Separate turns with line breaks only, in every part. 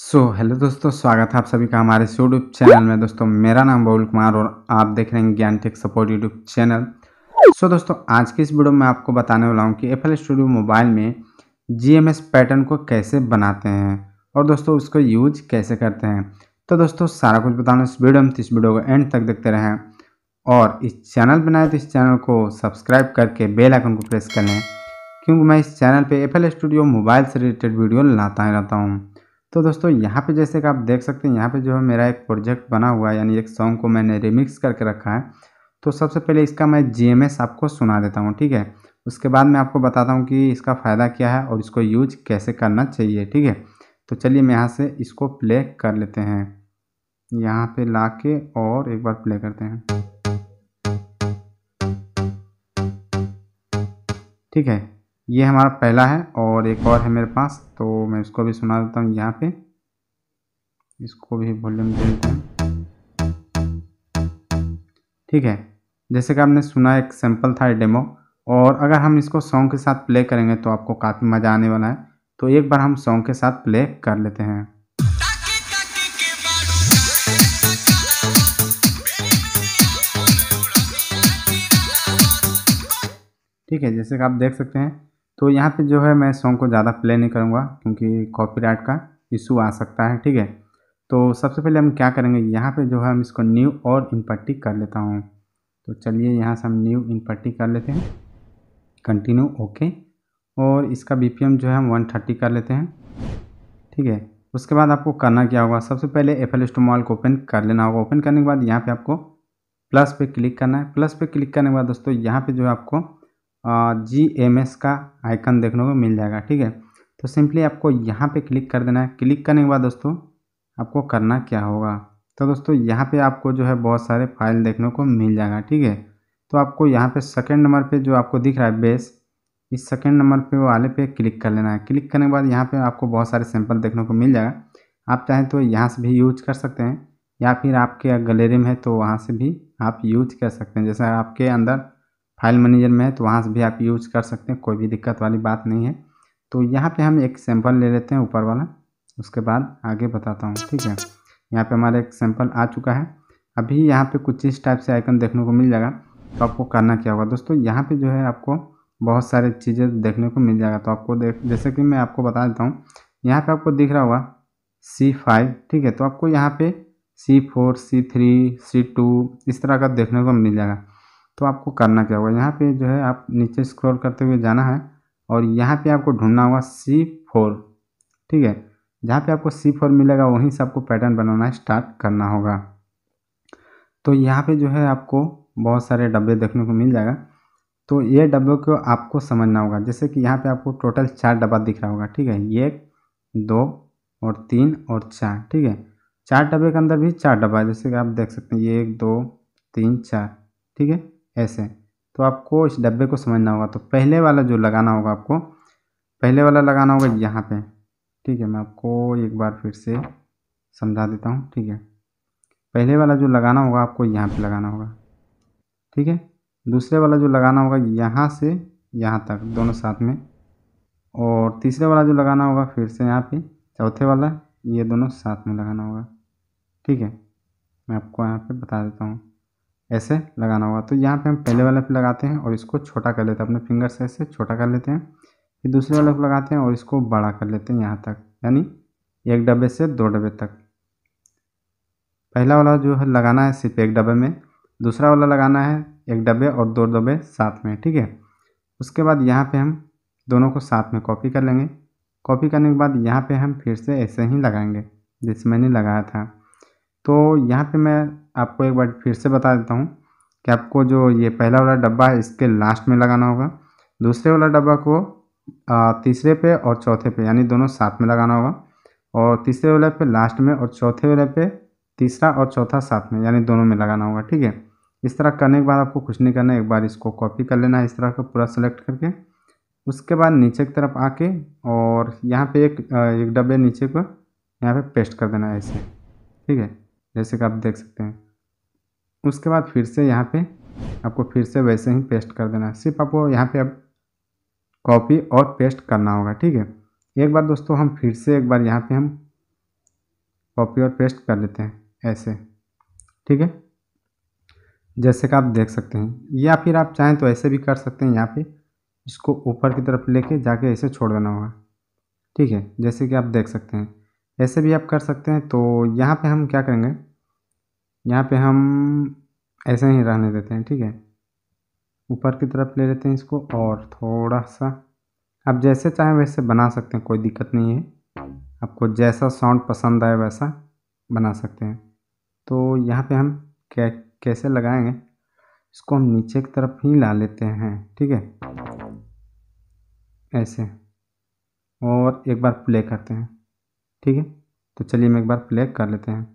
सो so, hello दोस्तों स्वागत है आप सभी का हमारे यूट्यूब चैनल में दोस्तों मेरा नाम बहुल कुमार और आप देख रहे हैं Gyan tech support YouTube channel so दोस्तों आज की इस वीडियो में आपको बताने वाला हूँ कि एफ स्टूडियो मोबाइल में जी पैटर्न को कैसे बनाते हैं और दोस्तों उसको यूज कैसे करते हैं तो दोस्तों सारा कुछ बताना इस वीडियो में तो इस वीडियो को एंड तक देखते रहें और इस चैनल बनाए तो इस चैनल को सब्सक्राइब करके बेल आइकन को प्रेस कर लें क्योंकि मैं इस चैनल पर एफ स्टूडियो मोबाइल से रिलेटेड वीडियो लाता रहता हूँ तो दोस्तों यहाँ पे जैसे कि आप देख सकते हैं यहाँ पे जो है मेरा एक प्रोजेक्ट बना हुआ है यानी एक सॉन्ग को मैंने रिमिक्स करके रखा है तो सबसे पहले इसका मैं जी आपको सुना देता हूँ ठीक है उसके बाद मैं आपको बताता हूँ कि इसका फ़ायदा क्या है और इसको यूज कैसे करना चाहिए ठीक है तो चलिए मैं यहाँ से इसको प्ले कर लेते हैं यहाँ पे ला के और एक बार प्ले करते हैं ठीक है ये हमारा पहला है और एक और है मेरे पास तो मैं इसको भी सुना देता हूँ यहाँ पे इसको भी वॉल्यूम दे देता हूँ ठीक है जैसे कि आपने सुना एक सैम्पल था डेमो और अगर हम इसको सॉन्ग के साथ प्ले करेंगे तो आपको काफ़ी मज़ा आने वाला है तो एक बार हम सॉन्ग के साथ प्ले कर लेते हैं ठीक है जैसे कि आप देख सकते हैं तो यहाँ पे जो है मैं सॉन्ग को ज़्यादा प्ले नहीं करूँगा क्योंकि कॉपीराइट का इशू आ सकता है ठीक है तो सबसे पहले हम क्या करेंगे यहाँ पे जो है हम इसको न्यू और इनपट्टी कर लेता हूँ तो चलिए यहाँ से हम न्यू इनपट्टी कर लेते हैं कंटिन्यू ओके और इसका बी जो है हम वन कर लेते हैं ठीक है उसके बाद आपको करना क्या होगा सबसे पहले एफ एल स्टोमॉल को ओपन कर लेना होगा ओपन करने के बाद यहाँ पर आपको प्लस पे क्लिक करना है प्लस पे क्लिक करने के बाद दोस्तों यहाँ पे जो है आपको जी एम एस का आइकन देखने को मिल जाएगा ठीक है तो सिंपली आपको यहाँ पे क्लिक कर देना है क्लिक करने के बाद दोस्तों आपको करना क्या होगा तो दोस्तों यहाँ पे आपको जो है बहुत सारे फाइल देखने को मिल जाएगा ठीक है तो आपको यहाँ पे सेकंड नंबर पे जो आपको दिख रहा है बेस इस सेकंड नंबर पे वाले पे क्लिक कर लेना है क्लिक करने के बाद यहाँ पर आपको बहुत सारे सैंपल देखने को मिल जाएगा आप चाहें तो यहाँ से भी यूज कर सकते हैं या फिर आपके गलेरी में है तो वहाँ से भी आप यूज कर सकते हैं जैसे आपके अंदर फाइल मैनेजर में है तो वहाँ से भी आप यूज़ कर सकते हैं कोई भी दिक्कत वाली बात नहीं है तो यहाँ पे हम एक सैम्पल ले लेते हैं ऊपर वाला उसके बाद आगे बताता हूँ ठीक है यहाँ पे हमारा एक सैम्पल आ चुका है अभी यहाँ पे कुछ इस टाइप से आइकन देखने को मिल जाएगा तो आपको करना क्या होगा दोस्तों यहाँ पे जो है आपको बहुत सारी चीज़ें देखने को मिल जाएगा तो आपको देख जैसे कि मैं आपको बता देता हूँ यहाँ पर आपको दिख रहा होगा सी फाइव ठीक है तो आपको यहाँ पर C four C three C two इस तरह का देखने को मिल जाएगा तो आपको करना क्या होगा यहाँ पे जो है आप नीचे स्क्रॉल करते हुए जाना है और यहाँ पे आपको ढूंढना होगा सी फोर ठीक है जहाँ पे आपको सी फोर मिलेगा वहीं से आपको पैटर्न बनाना स्टार्ट करना होगा तो यहाँ पे जो है आपको बहुत सारे डब्बे देखने को मिल जाएगा तो ये डब्बे को आपको समझना होगा जैसे कि यहाँ पर आपको टोटल चार डब्बा दिख रहा होगा ठीक है एक दो और तीन और चार ठीक है चार डब्बे के अंदर भी चार डब्बा है जैसे कि आप देख सकते हैं एक दो तीन चार ठीक है ऐसे तो आपको इस डब्बे को समझना होगा तो पहले वाला जो लगाना होगा आपको पहले वाला लगाना होगा यहाँ पे ठीक है मैं आपको एक बार फिर से समझा देता हूँ ठीक है पहले वाला जो लगाना होगा आपको यहाँ पे लगाना होगा ठीक है दूसरे वाला जो लगाना होगा यहाँ से यहाँ तक दोनों साथ में और तीसरे वाला जो लगाना होगा फिर से यहाँ पे चौथे वाला ये दोनों साथ में लगाना होगा ठीक है मैं आपको यहाँ पे बता देता हूँ ऐसे लगाना होगा तो यहाँ पे हम पहले वाला पे लगाते हैं और इसको छोटा कर लेते हैं अपने फिंगर से ऐसे छोटा कर लेते हैं फिर दूसरे वाले पे लगाते हैं और इसको बड़ा कर लेते हैं यहाँ तक यानी एक डब्बे से दो डब्बे तक पहला वाला जो है लगाना है सिर्फ एक डब्बे में दूसरा वाला लगाना है एक डब्बे और दो डब्बे साथ में ठीक है उसके बाद यहाँ पर हम दोनों को साथ में कॉपी कर लेंगे कॉपी करने के बाद यहाँ पर हम फिर से ऐसे ही लगाएंगे जैसे मैंने लगाया था तो यहाँ पे मैं आपको एक बार फिर से बता देता हूँ कि आपको जो ये पहला वाला डब्बा है इसके लास्ट में लगाना होगा दूसरे वाला डब्बा को तीसरे पे और चौथे पे यानी दोनों साथ में लगाना होगा और तीसरे वाले पे लास्ट में और चौथे वाले पे तीसरा और चौथा साथ में यानी दोनों में लगाना होगा ठीक है इस तरह करने के बाद आपको कुछ नहीं करना है एक बार इसको कॉपी कर लेना है इस तरह का पूरा सेलेक्ट करके उसके बाद नीचे की तरफ आके और यहाँ पे एक एक डब्बे नीचे को यहाँ पे पेस्ट कर देना है ऐसे ठीक है जैसे कि आप देख सकते हैं उसके बाद फिर से यहाँ पे आपको फिर से वैसे ही पेस्ट कर देना है सिर्फ आपको यहाँ पे अब कॉपी और पेस्ट करना होगा ठीक है एक बार दोस्तों हम फिर से एक बार यहाँ पे हम कॉपी और पेस्ट कर लेते हैं ऐसे ठीक है जैसे कि आप देख सकते हैं या फिर आप चाहें तो ऐसे भी कर सकते हैं यहाँ पर इसको ऊपर की तरफ ले जाके ऐसे छोड़ देना होगा ठीक है जैसे कि आप देख सकते हैं ऐसे भी आप कर सकते हैं तो यहाँ पे हम क्या करेंगे यहाँ पे हम ऐसे ही रहने देते हैं ठीक है ऊपर की तरफ ले लेते हैं इसको और थोड़ा सा आप जैसे चाहें वैसे बना सकते हैं कोई दिक्कत नहीं है आपको जैसा साउंड पसंद आए वैसा बना सकते हैं तो यहाँ पे हम कै कैसे लगाएंगे इसको हम नीचे की तरफ ही ला लेते हैं ठीक है ऐसे और एक बार प्ले करते हैं ठीक है तो चलिए हम एक बार प्ले कर लेते हैं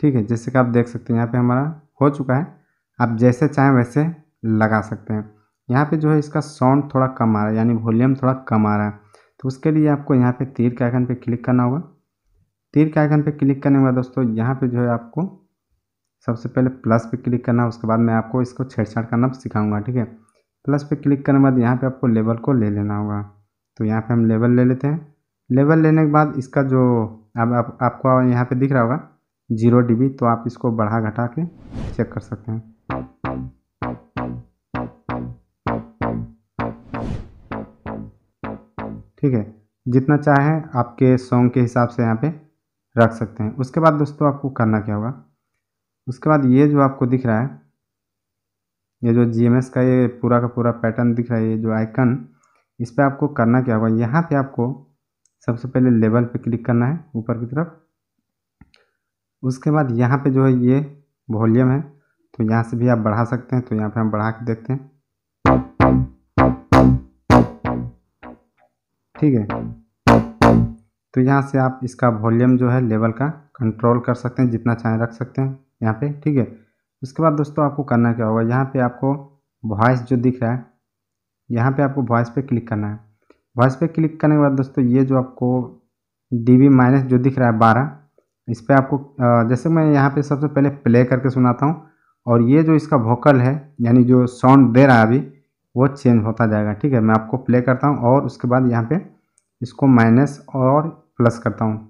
ठीक है जैसे कि आप देख सकते हैं यहाँ पे हमारा हो चुका है आप जैसे चाहें वैसे लगा सकते हैं यहाँ पे जो है इसका साउंड थोड़ा कम आ रहा है यानी वॉल्यूम थोड़ा कम आ रहा है तो उसके लिए आपको यहाँ पे तीर के आइकन पे क्लिक करना होगा तीर के आइकन पे क्लिक करने के बाद दोस्तों यहाँ पे जो है आपको सबसे पहले प्लस पे क्लिक करना उसके बाद मैं आपको इसको छेड़छाड़ करना सिखाऊंगा ठीक है प्लस पे क्लिक करने के बाद यहाँ पे आपको लेवल को ले लेना होगा तो यहाँ पे हम लेवल ले लेते हैं लेवल लेने के बाद इसका जो अब आप, आपको यहाँ पे दिख रहा होगा जीरो डी तो आप इसको बढ़ा घटा के चेक कर सकते हैं ठीक है जितना चाहें आपके सॉन्ग के हिसाब से यहाँ पर रख सकते हैं उसके बाद दोस्तों आपको करना क्या होगा उसके बाद ये जो आपको दिख रहा है ये जो जी का ये पूरा का पूरा पैटर्न दिख रहा है ये जो आइकन इस पर आपको करना क्या होगा यहाँ पे आपको सबसे पहले लेवल पे क्लिक करना है ऊपर की तरफ उसके बाद यहाँ पे जो है ये वॉल्यूम है तो यहाँ से भी आप बढ़ा सकते हैं तो यहाँ पे हम बढ़ा के देखते हैं ठीक है तो यहाँ से आप इसका वॉल्यूम जो है लेवल का कंट्रोल कर सकते हैं जितना चाहें रख सकते हैं यहाँ पे ठीक है उसके बाद दोस्तों आपको करना क्या होगा यहाँ पे आपको वॉइस जो दिख रहा है यहाँ पे आपको वॉइस पे क्लिक करना है वॉइस पे क्लिक करने के बाद दोस्तों ये जो आपको डी वी माइनस जो दिख रहा है बारह इस पर आपको जैसे मैं यहाँ पे सबसे पहले प्ले करके सुनाता हूँ और ये जो इसका वोकल है यानी जो साउंड दे रहा है अभी वो चेंज होता जाएगा ठीक है मैं आपको प्ले करता हूँ और उसके बाद यहाँ पे इसको माइनस और प्लस करता हूँ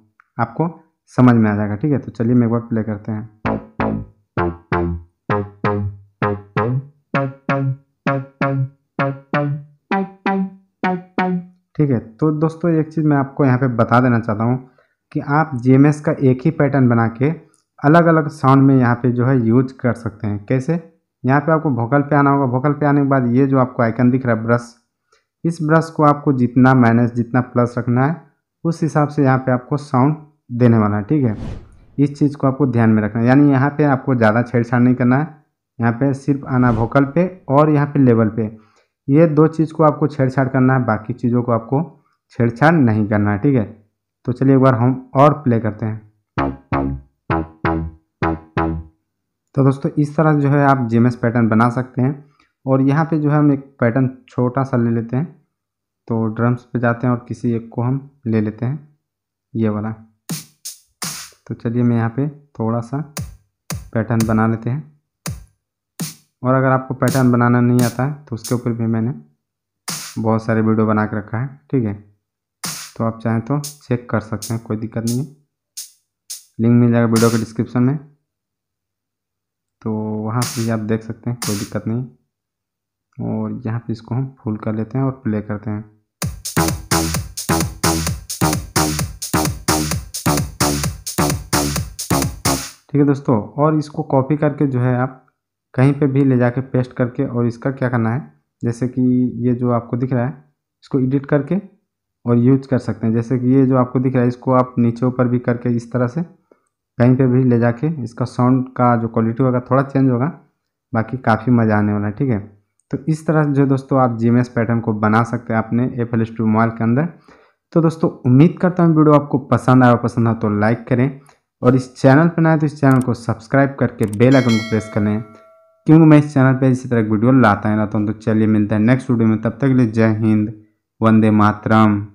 आपको समझ में आ जाएगा ठीक है तो चलिए मैं एक बार प्ले करते हैं ठीक है तो दोस्तों एक चीज़ मैं आपको यहाँ पे बता देना चाहता हूँ कि आप जी का एक ही पैटर्न बना के अलग अलग साउंड में यहाँ पे जो है यूज कर सकते हैं कैसे यहाँ पे आपको वोकल पे आना होगा भोकल पे आने के बाद ये जो आपको आइकन दिख रहा है ब्रश इस ब्रश को आपको जितना माइनस जितना प्लस रखना है उस हिसाब से यहाँ पर आपको साउंड देने वाला है ठीक है इस चीज़ को आपको ध्यान में रखना है यानी यहाँ पर आपको ज़्यादा छेड़छाड़ नहीं करना है यहाँ पर सिर्फ आना वोकल पे और यहाँ पर लेवल पर ये दो चीज़ को आपको छेड़छाड़ करना है बाकी चीज़ों को आपको छेड़छाड़ नहीं करना है ठीक है तो चलिए एक बार हम और प्ले करते हैं तो दोस्तों इस तरह जो है आप एस पैटर्न बना सकते हैं और यहाँ पे जो है हम एक पैटर्न छोटा सा ले लेते हैं तो ड्रम्स पे जाते हैं और किसी एक को हम ले लेते हैं ये वाला तो चलिए मैं यहाँ पे थोड़ा सा पैटर्न बना लेते हैं और अगर आपको पैटर्न बनाना नहीं आता है तो उसके ऊपर भी मैंने बहुत सारे वीडियो बना के रखा है ठीक है तो आप चाहें तो चेक कर सकते हैं कोई दिक्कत नहीं है लिंक मिल जाएगा वीडियो के डिस्क्रिप्शन में तो वहाँ से भी आप देख सकते हैं कोई दिक्कत नहीं और यहाँ पे इसको हम फुल कर लेते हैं और प्ले करते हैं ठीक है दोस्तों और इसको कॉपी करके जो है आप कहीं पे भी ले जाके पेस्ट करके और इसका क्या करना है जैसे कि ये जो आपको दिख रहा है इसको एडिट करके और यूज कर सकते हैं जैसे कि ये जो आपको दिख रहा है इसको आप नीचे ऊपर भी करके इस तरह से कहीं पे भी ले जाके इसका साउंड का जो क्वालिटी होगा थोड़ा चेंज होगा बाकी काफ़ी मज़ा आने वाला है ठीक है तो इस तरह जो दोस्तों आप जी पैटर्न को बना सकते हैं अपने एफ एल मोबाइल के अंदर तो दोस्तों उम्मीद करता हूँ वीडियो आपको पसंद आया पसंद आया तो लाइक करें और इस चैनल पर ना तो इस चैनल को सब्सक्राइब करके बेल आइकन को प्रेस करें क्योंकि मैं इस चैनल पर इसी तरह वीडियो लाता ही रहता हूँ तो चलिए मिलता है नेक्स्ट वीडियो में तब तक के लिए जय हिंद वंदे मातरम